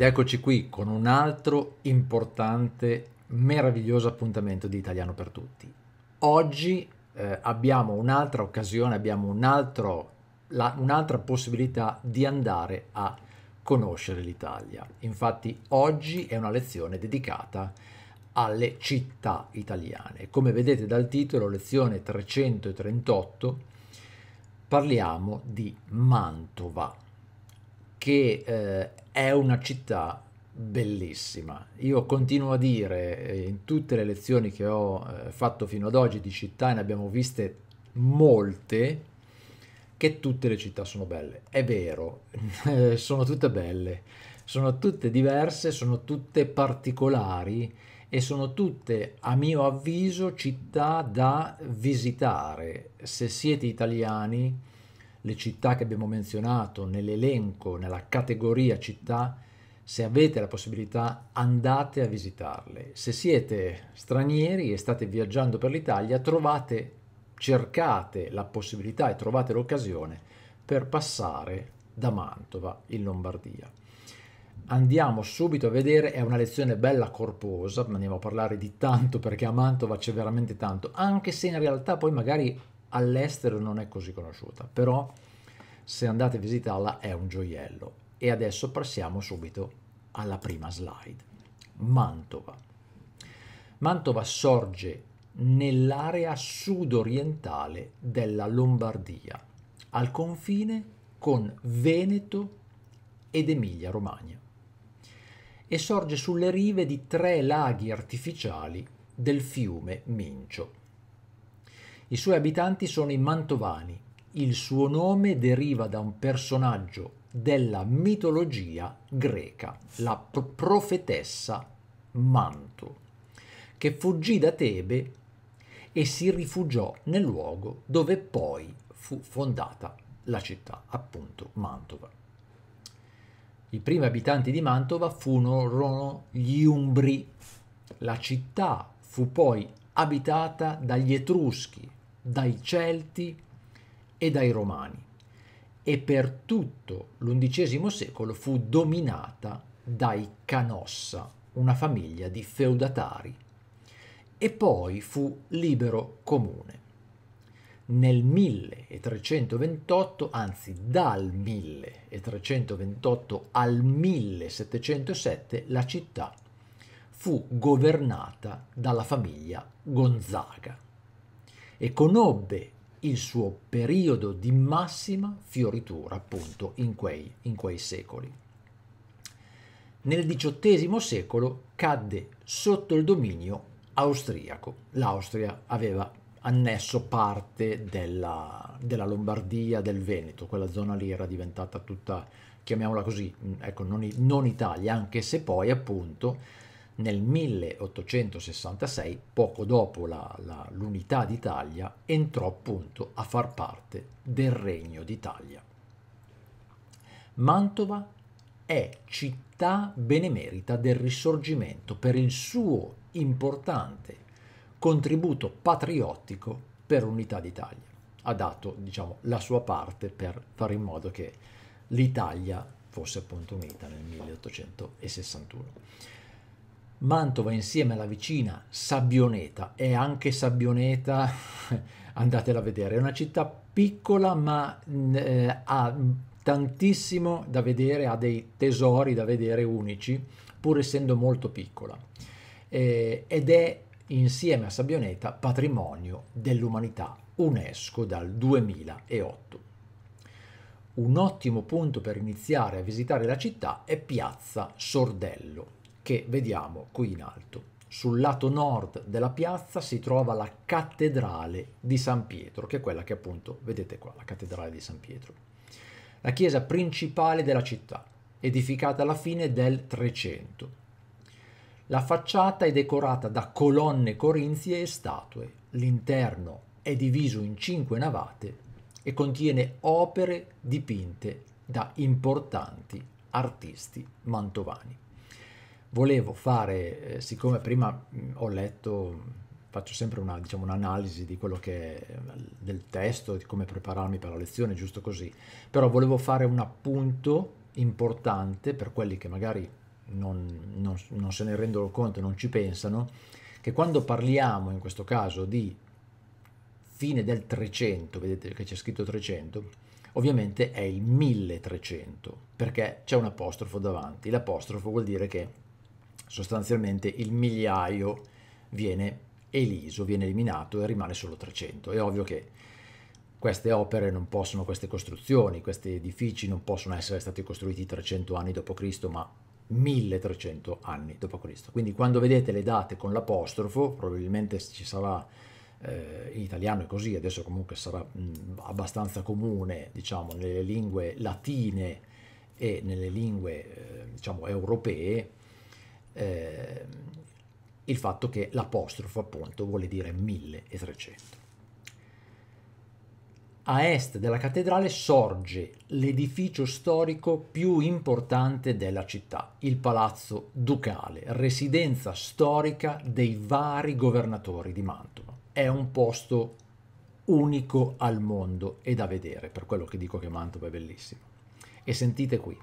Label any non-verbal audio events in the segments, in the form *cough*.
Ed eccoci qui con un altro importante, meraviglioso appuntamento di Italiano per Tutti. Oggi eh, abbiamo un'altra occasione, abbiamo un altro, la, un'altra possibilità di andare a conoscere l'Italia. Infatti oggi è una lezione dedicata alle città italiane. Come vedete dal titolo, lezione 338, parliamo di Mantova, che eh, è una città bellissima. Io continuo a dire eh, in tutte le lezioni che ho eh, fatto fino ad oggi di città, e ne abbiamo viste molte, che tutte le città sono belle. È vero, *laughs* sono tutte belle, sono tutte diverse, sono tutte particolari e sono tutte, a mio avviso, città da visitare. Se siete italiani, le città che abbiamo menzionato nell'elenco, nella categoria città, se avete la possibilità andate a visitarle. Se siete stranieri e state viaggiando per l'Italia, trovate, cercate la possibilità e trovate l'occasione per passare da Mantova in Lombardia. Andiamo subito a vedere, è una lezione bella corposa, andiamo a parlare di tanto perché a Mantova c'è veramente tanto, anche se in realtà poi magari all'estero non è così conosciuta, però se andate a visitarla è un gioiello. E adesso passiamo subito alla prima slide. Mantova. Mantova sorge nell'area sudorientale della Lombardia, al confine con Veneto ed Emilia-Romagna, e sorge sulle rive di tre laghi artificiali del fiume Mincio. I suoi abitanti sono i Mantovani. Il suo nome deriva da un personaggio della mitologia greca, la profetessa Manto, che fuggì da Tebe e si rifugiò nel luogo dove poi fu fondata la città, appunto Mantova. I primi abitanti di Mantova furono gli Umbri. La città fu poi abitata dagli Etruschi, dai Celti e dai Romani e per tutto l'undicesimo secolo fu dominata dai Canossa, una famiglia di feudatari, e poi fu libero comune. Nel 1328, anzi dal 1328 al 1707, la città fu governata dalla famiglia Gonzaga e conobbe il suo periodo di massima fioritura appunto in quei, in quei secoli. Nel XVIII secolo cadde sotto il dominio austriaco. L'Austria aveva annesso parte della, della, Lombardia, del Veneto, quella zona lì era diventata tutta, chiamiamola così, ecco, non, non Italia, anche se poi appunto nel 1866, poco dopo la, la, l'unità d'Italia, entrò appunto a far parte del Regno d'Italia. Mantova è città benemerita del risorgimento per il suo importante contributo patriottico per l'unità d'Italia. Ha dato diciamo, la sua parte per fare in modo che l'Italia fosse appunto unita nel 1861. Mantova insieme alla vicina Sabbioneta e anche Sabbioneta *laughs* andatela a vedere, è una città piccola ma mm, eh, ha tantissimo da vedere, ha dei tesori da vedere unici pur essendo molto piccola eh, ed è insieme a Sabbioneta patrimonio dell'umanità UNESCO dal 2008. Un ottimo punto per iniziare a visitare la città è Piazza Sordello che vediamo qui in alto. Sul lato nord della piazza si trova la cattedrale di San Pietro, che è quella che appunto vedete qua, la cattedrale di San Pietro. La chiesa principale della città, edificata alla fine del 300. La facciata è decorata da colonne corinzie e statue. L'interno è diviso in cinque navate e contiene opere dipinte da importanti artisti mantovani volevo fare, eh, siccome prima mh, ho letto, faccio sempre una, diciamo, un'analisi di quello che eh, del testo, di come prepararmi per la lezione, giusto così, però volevo fare un appunto importante per quelli che magari non, non, non se ne rendono conto, non ci pensano, che quando parliamo in questo caso di fine del 300, vedete che c'è scritto 300, ovviamente è il 1300 perché c'è un apostrofo davanti, l'apostrofo vuol dire che sostanzialmente il migliaio viene eliso, viene eliminato e rimane solo 300. È ovvio che queste opere non possono, queste costruzioni, questi edifici non possono essere stati costruiti 300 anni dopo Cristo, ma 1300 anni dopo Cristo. Quindi quando vedete le date con l'apostrofo, probabilmente ci sarà eh, in italiano è così, adesso comunque sarà mh, abbastanza comune, diciamo, nelle lingue latine e nelle lingue, eh, diciamo, europee, eh, il fatto che l'apostrofo appunto vuole dire 1300. A est della cattedrale sorge l'edificio storico più importante della città, il Palazzo Ducale, residenza storica dei vari governatori di Mantova. È un posto unico al mondo e da vedere, per quello che dico che Mantova è bellissimo. E sentite qui,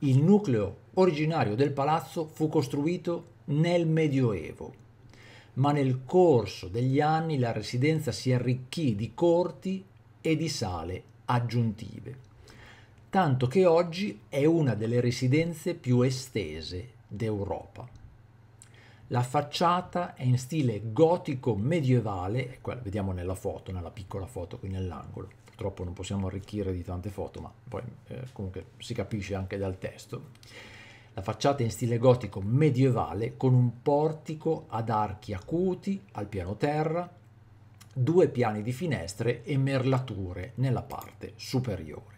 il nucleo originario del palazzo fu costruito nel Medioevo, ma nel corso degli anni la residenza si arricchì di corti e di sale aggiuntive, tanto che oggi è una delle residenze più estese d'Europa. La facciata è in stile gotico medievale, ecco, la vediamo nella foto, nella piccola foto qui nell'angolo purtroppo non possiamo arricchire di tante foto, ma poi eh, comunque si capisce anche dal testo. La facciata è in stile gotico medievale con un portico ad archi acuti al piano terra, due piani di finestre e merlature nella parte superiore.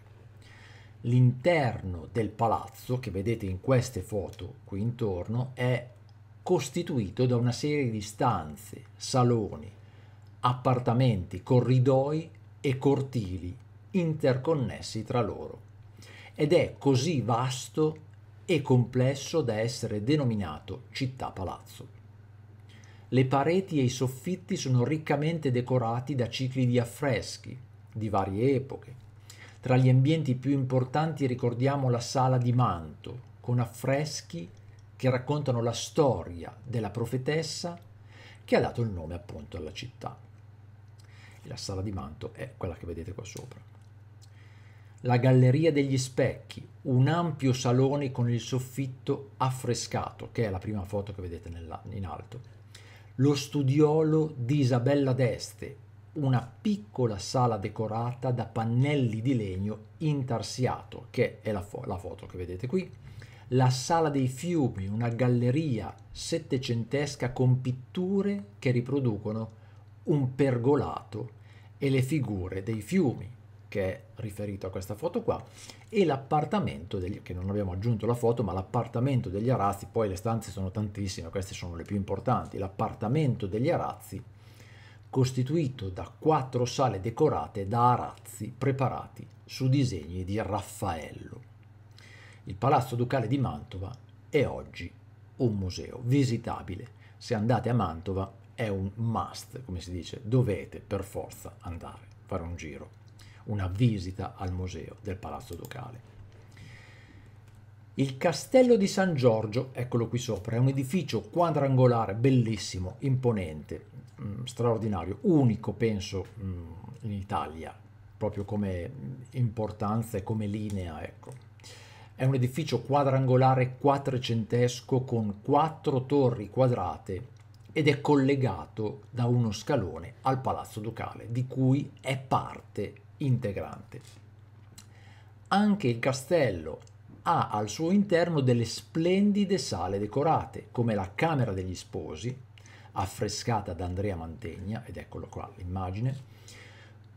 L'interno del palazzo, che vedete in queste foto qui intorno, è costituito da una serie di stanze, saloni, appartamenti, corridoi e cortili interconnessi tra loro ed è così vasto e complesso da essere denominato città-palazzo. Le pareti e i soffitti sono riccamente decorati da cicli di affreschi di varie epoche. Tra gli ambienti più importanti ricordiamo la sala di Manto, con affreschi che raccontano la storia della profetessa che ha dato il nome appunto alla città la sala di manto è quella che vedete qua sopra. La galleria degli specchi, un ampio salone con il soffitto affrescato, che è la prima foto che vedete in alto. Lo studiolo di Isabella d'Este, una piccola sala decorata da pannelli di legno intarsiato, che è la, fo la foto che vedete qui la Sala dei Fiumi, una galleria settecentesca con pitture che riproducono un pergolato e le figure dei fiumi, che è riferito a questa foto qua, e l'appartamento, degli, che non abbiamo aggiunto la foto, ma l'appartamento degli arazzi, poi le stanze sono tantissime, queste sono le più importanti, l'appartamento degli arazzi, costituito da quattro sale decorate da arazzi preparati su disegni di Raffaello. Il Palazzo Ducale di Mantova è oggi un museo visitabile. Se andate a Mantova è un must, come si dice, dovete per forza andare, fare un giro, una visita al museo del Palazzo Ducale. Il castello di San Giorgio, eccolo qui sopra, è un edificio quadrangolare, bellissimo, imponente, mm, straordinario, unico penso mm, in Italia, proprio come importanza e come linea, ecco. È un edificio quadrangolare quattrocentesco con quattro torri quadrate ed è collegato da uno scalone al palazzo ducale, di cui è parte integrante. Anche il castello ha al suo interno delle splendide sale decorate, come la Camera degli Sposi, affrescata da Andrea Mantegna, ed eccolo qua l'immagine.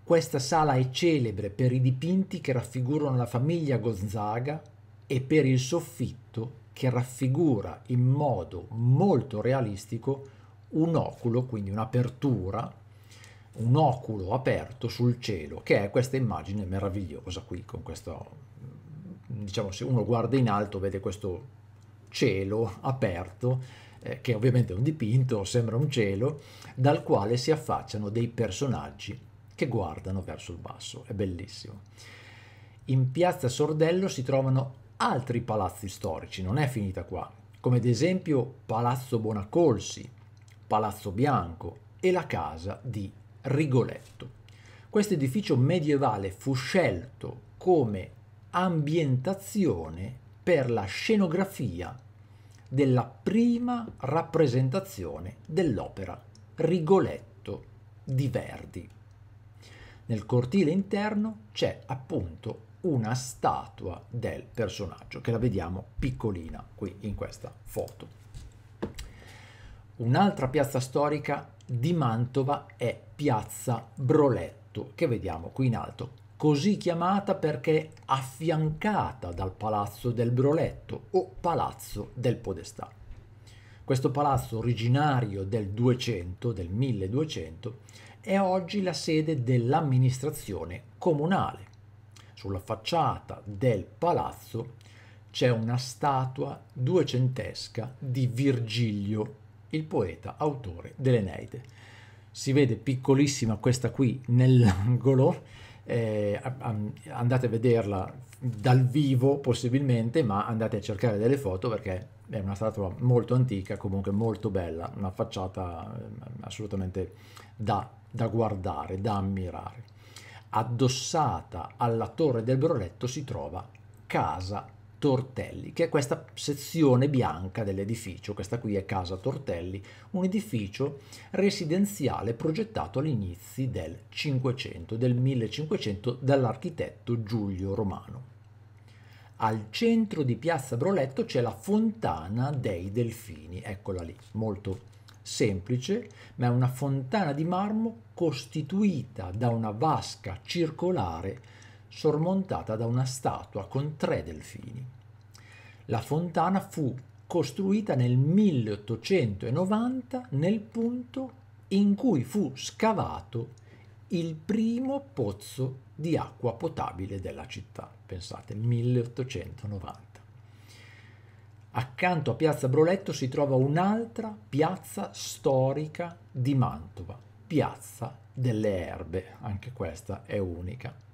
Questa sala è celebre per i dipinti che raffigurano la famiglia Gonzaga e per il soffitto che raffigura in modo molto realistico un oculo, quindi un'apertura, un oculo aperto sul cielo, che è questa immagine meravigliosa qui, con questo, diciamo, se uno guarda in alto vede questo cielo aperto, eh, che ovviamente è un dipinto, sembra un cielo, dal quale si affacciano dei personaggi che guardano verso il basso, è bellissimo. In piazza Sordello si trovano altri palazzi storici, non è finita qua, come ad esempio Palazzo Bonacolsi, Palazzo Bianco e la casa di Rigoletto. Questo edificio medievale fu scelto come ambientazione per la scenografia della prima rappresentazione dell'opera Rigoletto di Verdi. Nel cortile interno c'è appunto una statua del personaggio che la vediamo piccolina qui in questa foto. Un'altra piazza storica di Mantova è Piazza Broletto, che vediamo qui in alto, così chiamata perché affiancata dal Palazzo del Broletto o Palazzo del Podestà. Questo palazzo originario del 200, del 1200, è oggi la sede dell'amministrazione comunale. Sulla facciata del palazzo c'è una statua duecentesca di Virgilio il poeta autore dell'Eneide. Si vede piccolissima questa qui nell'angolo, eh, andate a vederla dal vivo possibilmente, ma andate a cercare delle foto perché è una statua molto antica, comunque molto bella, una facciata ehm, assolutamente da, da guardare, da ammirare. Addossata alla torre del Broletto si trova Casa Tortelli, che è questa sezione bianca dell'edificio, questa qui è Casa Tortelli, un edificio residenziale progettato all'inizio del 500, del 1500 dall'architetto Giulio Romano. Al centro di Piazza Broletto c'è la Fontana dei Delfini, eccola lì, molto semplice, ma è una fontana di marmo costituita da una vasca circolare sormontata da una statua con tre delfini. La fontana fu costruita nel 1890 nel punto in cui fu scavato il primo pozzo di acqua potabile della città, pensate, 1890. Accanto a Piazza Broletto si trova un'altra piazza storica di Mantova, Piazza delle Erbe, anche questa è unica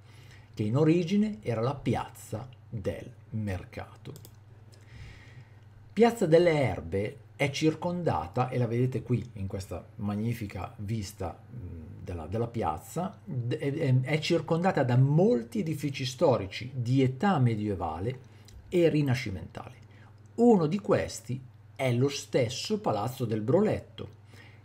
che in origine era la piazza del mercato. Piazza delle Erbe è circondata, e la vedete qui in questa magnifica vista della, della piazza, è circondata da molti edifici storici di età medievale e rinascimentale. Uno di questi è lo stesso Palazzo del Broletto,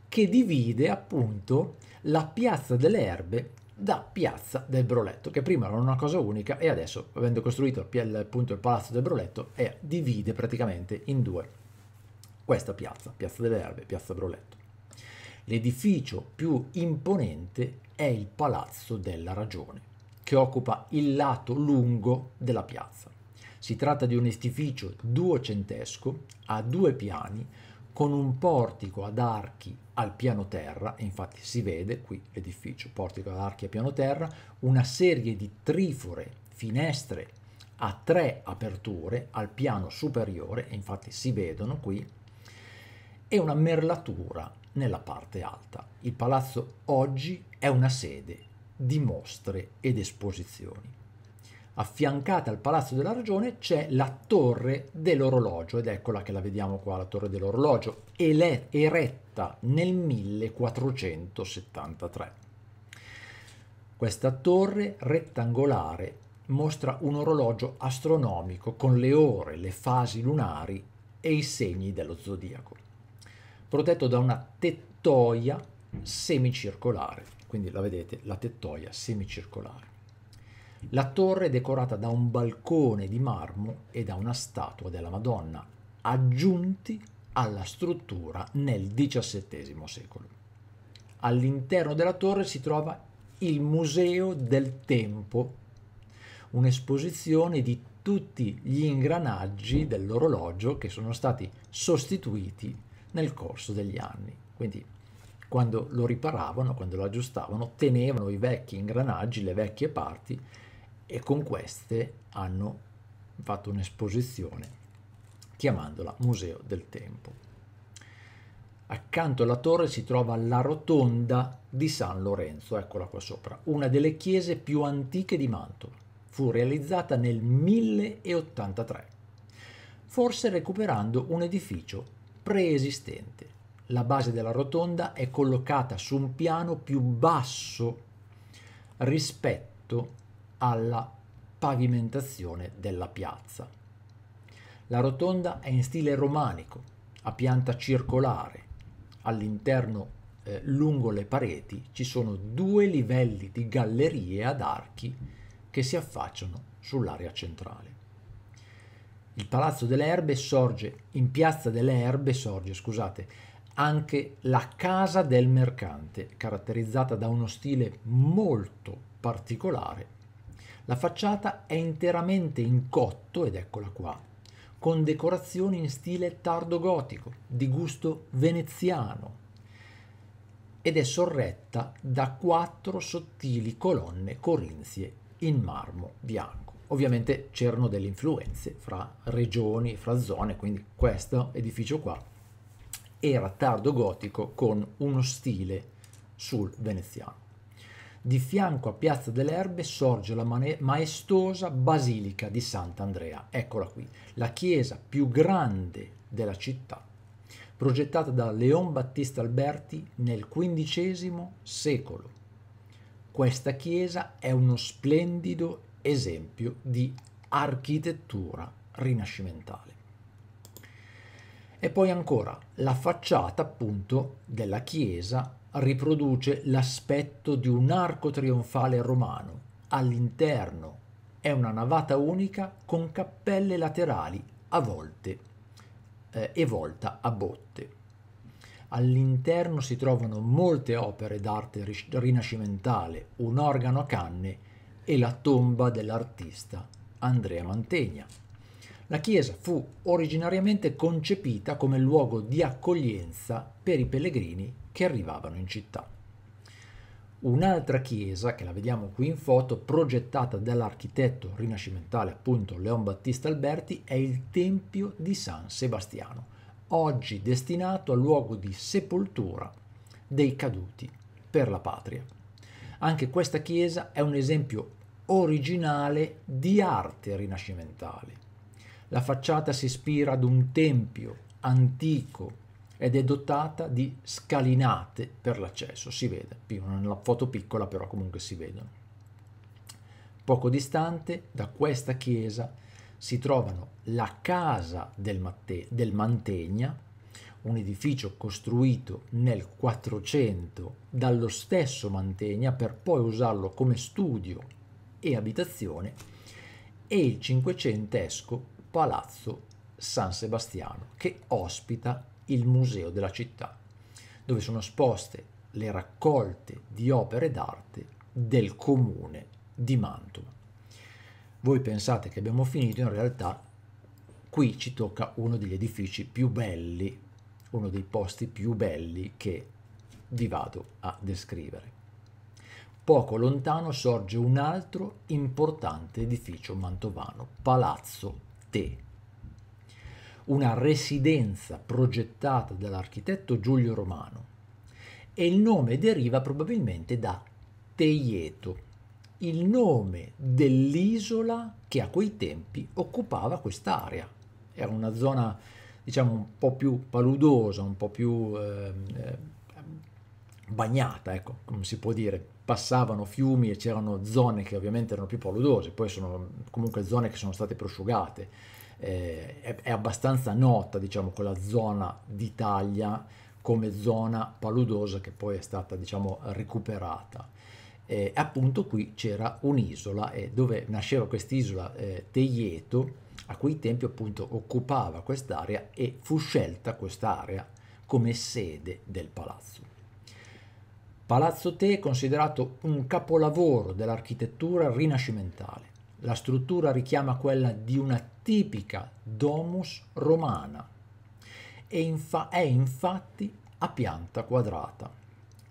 che divide appunto la piazza delle Erbe da Piazza del Broletto, che prima era una cosa unica e adesso, avendo costruito appunto il Palazzo del Broletto, è, divide praticamente in due questa piazza, Piazza delle Erbe, Piazza Broletto. L'edificio più imponente è il Palazzo della Ragione, che occupa il lato lungo della piazza. Si tratta di un edificio duocentesco a due piani, con un portico ad archi al piano terra, infatti si vede qui l'edificio, portico ad archi a piano terra, una serie di trifore, finestre a tre aperture al piano superiore, infatti si vedono qui, e una merlatura nella parte alta. Il palazzo oggi è una sede di mostre ed esposizioni affiancata al Palazzo della Ragione c'è la Torre dell'Orologio ed eccola che la vediamo qua, la Torre dell'Orologio, eretta nel 1473. Questa torre rettangolare mostra un orologio astronomico con le ore, le fasi lunari e i segni dello zodiaco, protetto da una tettoia semicircolare, quindi la vedete, la tettoia semicircolare. La torre è decorata da un balcone di marmo e da una statua della Madonna, aggiunti alla struttura nel XVII secolo. All'interno della torre si trova il Museo del Tempo, un'esposizione di tutti gli ingranaggi dell'orologio che sono stati sostituiti nel corso degli anni. Quindi quando lo riparavano, quando lo aggiustavano, tenevano i vecchi ingranaggi, le vecchie parti e con queste hanno fatto un'esposizione chiamandola Museo del Tempo. Accanto alla torre si trova la rotonda di San Lorenzo, eccola qua sopra, una delle chiese più antiche di Mantova. Fu realizzata nel 1083, forse recuperando un edificio preesistente. La base della rotonda è collocata su un piano più basso rispetto alla pavimentazione della piazza. La rotonda è in stile romanico, a pianta circolare. All'interno, eh, lungo le pareti, ci sono due livelli di gallerie ad archi che si affacciano sull'area centrale. Il Palazzo delle Erbe sorge, in Piazza delle Erbe sorge, scusate, anche la Casa del Mercante, caratterizzata da uno stile molto particolare la facciata è interamente in cotto, ed eccola qua, con decorazioni in stile tardo gotico, di gusto veneziano, ed è sorretta da quattro sottili colonne corinzie in marmo bianco. Ovviamente c'erano delle influenze fra regioni, fra zone, quindi questo edificio qua era tardo gotico con uno stile sul veneziano di fianco a Piazza delle Erbe sorge la maestosa Basilica di Sant'Andrea. Eccola qui, la chiesa più grande della città, progettata da Leon Battista Alberti nel XV secolo. Questa chiesa è uno splendido esempio di architettura rinascimentale. E poi ancora la facciata appunto della chiesa riproduce l'aspetto di un arco trionfale romano. All'interno è una navata unica con cappelle laterali a volte eh, e volta a botte. All'interno si trovano molte opere d'arte rinascimentale, un organo a canne e la tomba dell'artista Andrea Mantegna. La chiesa fu originariamente concepita come luogo di accoglienza per i pellegrini che arrivavano in città. Un'altra chiesa, che la vediamo qui in foto, progettata dall'architetto rinascimentale appunto Leon Battista Alberti, è il Tempio di San Sebastiano, oggi destinato a luogo di sepoltura dei caduti per la patria. Anche questa chiesa è un esempio originale di arte rinascimentale. La facciata si ispira ad un tempio antico ed è dotata di scalinate per l'accesso, si vede, nella foto piccola però comunque si vedono. Poco distante da questa chiesa si trovano la casa del, Matte, del Mantegna, un edificio costruito nel 400 dallo stesso Mantegna per poi usarlo come studio e abitazione, e il cinquecentesco Palazzo San Sebastiano che ospita il museo della città, dove sono esposte le raccolte di opere d'arte del comune di Mantova. Voi pensate che abbiamo finito, in realtà qui ci tocca uno degli edifici più belli, uno dei posti più belli che vi vado a descrivere. Poco lontano sorge un altro importante edificio mantovano, Palazzo Te una residenza progettata dall'architetto Giulio Romano e il nome deriva probabilmente da Teieto, il nome dell'isola che a quei tempi occupava quest'area. Era una zona diciamo un po' più paludosa, un po' più eh, bagnata, ecco, come si può dire. Passavano fiumi e c'erano zone che ovviamente erano più paludose, poi sono comunque zone che sono state prosciugate eh, è, è, abbastanza nota, diciamo, quella zona d'Italia come zona paludosa che poi è stata, diciamo, recuperata. Eh, appunto qui c'era un'isola eh, dove nasceva quest'isola eh, Teieto, a quei tempi appunto occupava quest'area e fu scelta quest'area come sede del palazzo. Palazzo Te è considerato un capolavoro dell'architettura rinascimentale. La struttura richiama quella di una tipica domus romana e infa- è infatti a pianta quadrata,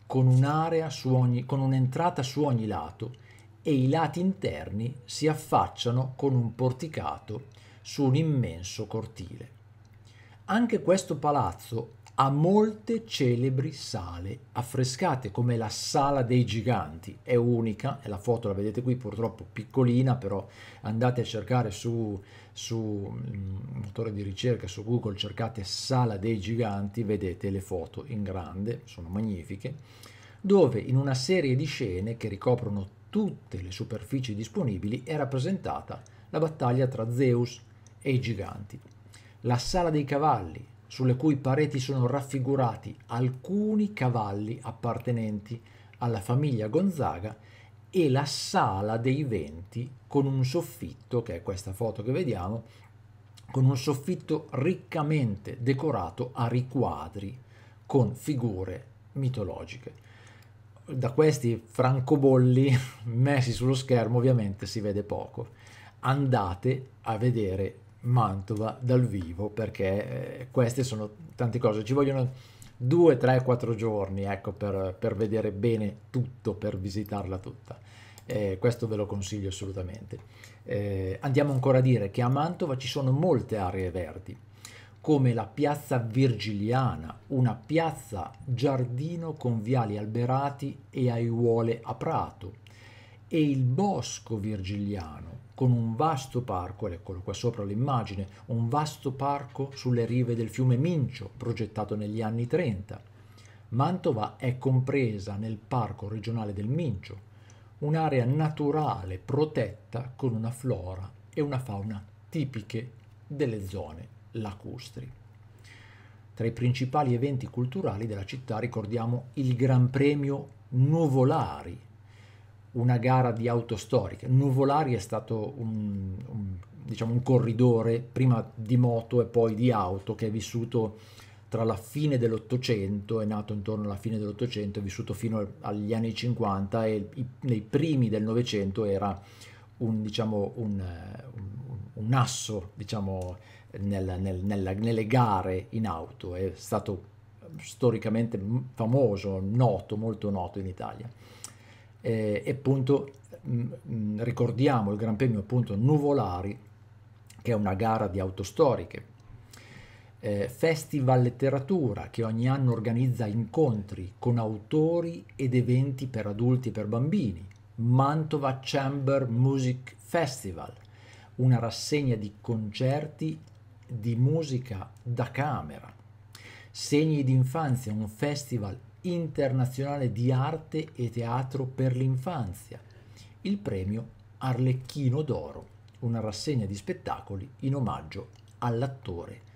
con, un'area su ogni, con un'entrata su ogni lato e i lati interni si affacciano con un porticato su un immenso cortile. Anche questo palazzo ha molte celebri sale affrescate come la Sala dei Giganti, è unica, e la foto la vedete qui purtroppo piccolina, però andate a cercare su, su mm, motore di ricerca, su Google, cercate Sala dei Giganti, vedete le foto in grande, sono magnifiche, dove in una serie di scene che ricoprono tutte le superfici disponibili è rappresentata la battaglia tra Zeus e i giganti. La Sala dei Cavalli, sulle cui pareti sono raffigurati alcuni cavalli appartenenti alla famiglia Gonzaga e la sala dei venti con un soffitto, che è questa foto che vediamo, con un soffitto riccamente decorato a riquadri con figure mitologiche. Da questi francobolli *laughs* messi sullo schermo ovviamente si vede poco. Andate a vedere Mantova dal vivo perché eh, queste sono tante cose, ci vogliono due, tre, quattro giorni ecco, per, per vedere bene tutto, per visitarla tutta. Eh, questo ve lo consiglio assolutamente. Eh, andiamo ancora a dire che a Mantova ci sono molte aree verdi, come la piazza Virgiliana, una piazza giardino con viali alberati e aiuole a prato, e il bosco virgiliano, con un vasto parco, eccolo qua sopra l'immagine, un vasto parco sulle rive del fiume Mincio, progettato negli anni 30. Mantova è compresa nel parco regionale del Mincio, un'area naturale protetta con una flora e una fauna tipiche delle zone lacustri. Tra i principali eventi culturali della città ricordiamo il Gran Premio Nuvolari una gara di auto storiche. Nuvolari è stato un, un, diciamo un corridore prima di moto e poi di auto che è vissuto tra la fine dell'Ottocento, è nato intorno alla fine dell'Ottocento, è vissuto fino agli anni 50 e i, nei primi del Novecento era un, diciamo, un, un asso diciamo, nel, nel, nella, nelle gare in auto, è stato storicamente famoso, noto, molto noto in Italia eh, e appunto mh, mm, mm, ricordiamo il Gran Premio appunto Nuvolari che è una gara di auto storiche. Eh, Festival Letteratura che ogni anno organizza incontri con autori ed eventi per adulti e per bambini. Mantova Chamber Music Festival, una rassegna di concerti di musica da camera. Segni d'infanzia, un festival internazionale di arte e teatro per l'infanzia, il premio Arlecchino d'Oro, una rassegna di spettacoli in omaggio all'attore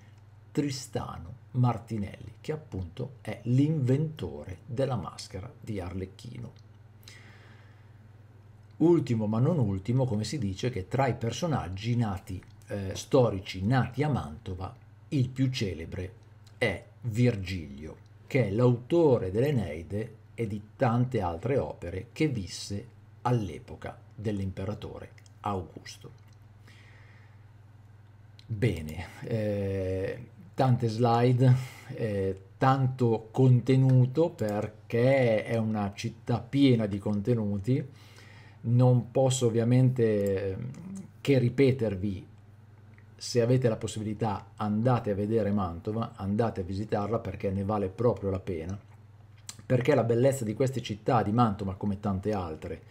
Tristano Martinelli, che appunto è l'inventore della maschera di Arlecchino. Ultimo ma non ultimo, come si dice, che tra i personaggi nati, eh, storici nati a Mantova, il più celebre è Virgilio che è l'autore dell'Eneide e di tante altre opere che visse all'epoca dell'imperatore Augusto. Bene, eh, tante slide, eh, tanto contenuto perché è una città piena di contenuti. Non posso ovviamente eh, che ripetervi se avete la possibilità andate a vedere Mantova, andate a visitarla perché ne vale proprio la pena, perché la bellezza di queste città, di Mantova come tante altre,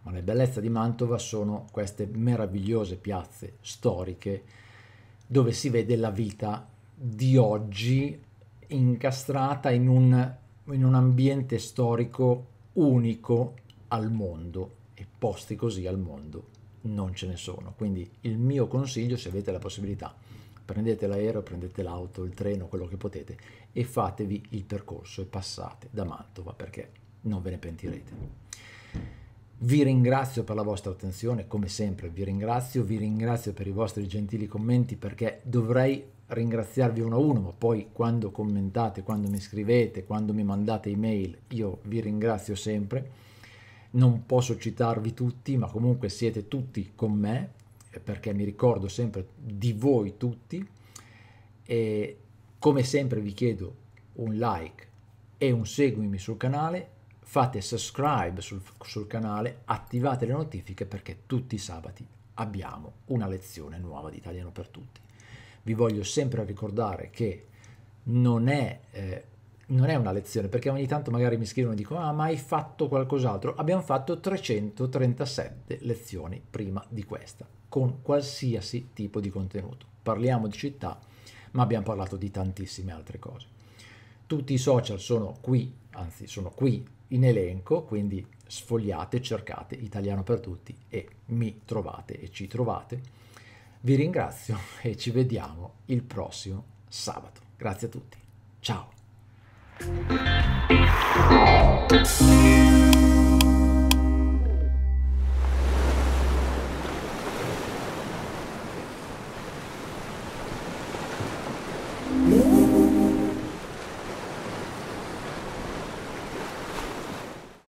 ma la bellezza di Mantova sono queste meravigliose piazze storiche dove si vede la vita di oggi incastrata in un, in un ambiente storico unico al mondo e posti così al mondo non ce ne sono. Quindi il mio consiglio, se avete la possibilità, prendete l'aereo, prendete l'auto, il treno, quello che potete e fatevi il percorso e passate da Mantova perché non ve ne pentirete. Vi ringrazio per la vostra attenzione, come sempre vi ringrazio, vi ringrazio per i vostri gentili commenti perché dovrei ringraziarvi uno a uno, ma poi quando commentate, quando mi scrivete, quando mi mandate email, io vi ringrazio sempre non posso citarvi tutti, ma comunque siete tutti con me, eh, perché mi ricordo sempre di voi tutti. E come sempre vi chiedo un like e un seguimi sul canale, fate subscribe sul, sul canale, attivate le notifiche perché tutti i sabati abbiamo una lezione nuova di italiano per tutti. Vi voglio sempre ricordare che non è eh, non è una lezione, perché ogni tanto magari mi scrivono e dicono ah ma hai fatto qualcos'altro, abbiamo fatto 337 lezioni prima di questa, con qualsiasi tipo di contenuto. Parliamo di città, ma abbiamo parlato di tantissime altre cose. Tutti i social sono qui, anzi sono qui in elenco, quindi sfogliate, cercate Italiano per tutti e mi trovate e ci trovate. Vi ringrazio *laughs* e ci vediamo il prossimo sabato. Grazie a tutti. Ciao. Thank you.